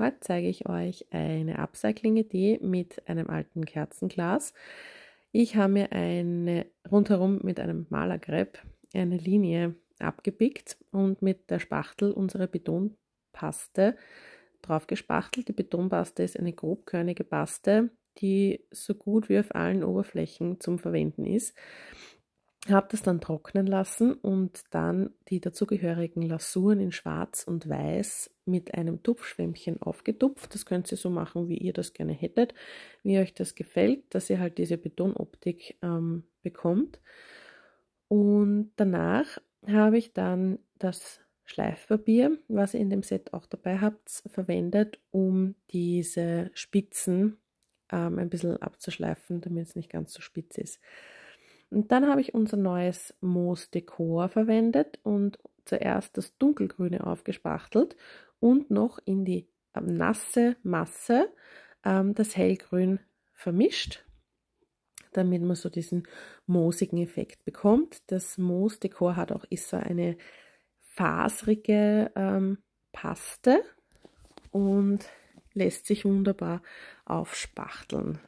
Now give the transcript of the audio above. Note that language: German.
Heute zeige ich euch eine Upcycling-Idee mit einem alten Kerzenglas. Ich habe mir eine rundherum mit einem Malerkrepp eine Linie abgepickt und mit der Spachtel unsere Betonpaste drauf gespachtelt. Die Betonpaste ist eine grobkörnige Paste, die so gut wie auf allen Oberflächen zum Verwenden ist habe das dann trocknen lassen und dann die dazugehörigen Lasuren in Schwarz und Weiß mit einem Tupfschwämmchen aufgetupft. Das könnt ihr so machen, wie ihr das gerne hättet, wie euch das gefällt, dass ihr halt diese Betonoptik ähm, bekommt. Und danach habe ich dann das Schleifpapier, was ihr in dem Set auch dabei habt, verwendet, um diese Spitzen ähm, ein bisschen abzuschleifen, damit es nicht ganz so spitz ist. Und dann habe ich unser neues Moos Dekor verwendet und zuerst das dunkelgrüne aufgespachtelt und noch in die ähm, nasse Masse ähm, das hellgrün vermischt, damit man so diesen moosigen Effekt bekommt. Das Moosdekor hat auch ist so eine fasrige ähm, Paste und lässt sich wunderbar aufspachteln.